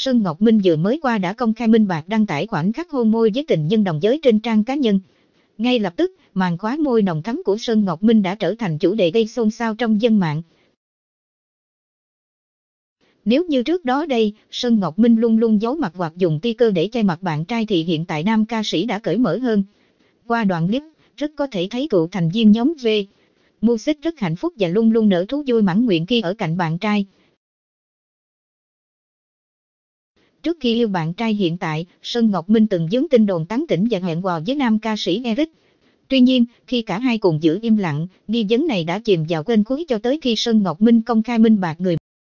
Sơn Ngọc Minh vừa mới qua đã công khai minh bạc đăng tải khoảnh khắc hôn môi với tình nhân đồng giới trên trang cá nhân. Ngay lập tức, màn khóa môi nồng thắm của Sơn Ngọc Minh đã trở thành chủ đề gây xôn xao trong dân mạng. Nếu như trước đó đây, Sơn Ngọc Minh luôn luôn giấu mặt hoặc dùng ti cơ để che mặt bạn trai thì hiện tại nam ca sĩ đã cởi mở hơn. Qua đoạn clip, rất có thể thấy cựu thành viên nhóm V. Music rất hạnh phúc và luôn luôn nở thú vui mãn nguyện khi ở cạnh bạn trai. Trước khi yêu bạn trai hiện tại, Sơn Ngọc Minh từng dướng tin đồn tán tỉnh và hẹn hò với nam ca sĩ Eric. Tuy nhiên, khi cả hai cùng giữ im lặng, nghi vấn này đã chìm vào quên cuối cho tới khi Sơn Ngọc Minh công khai minh bạc người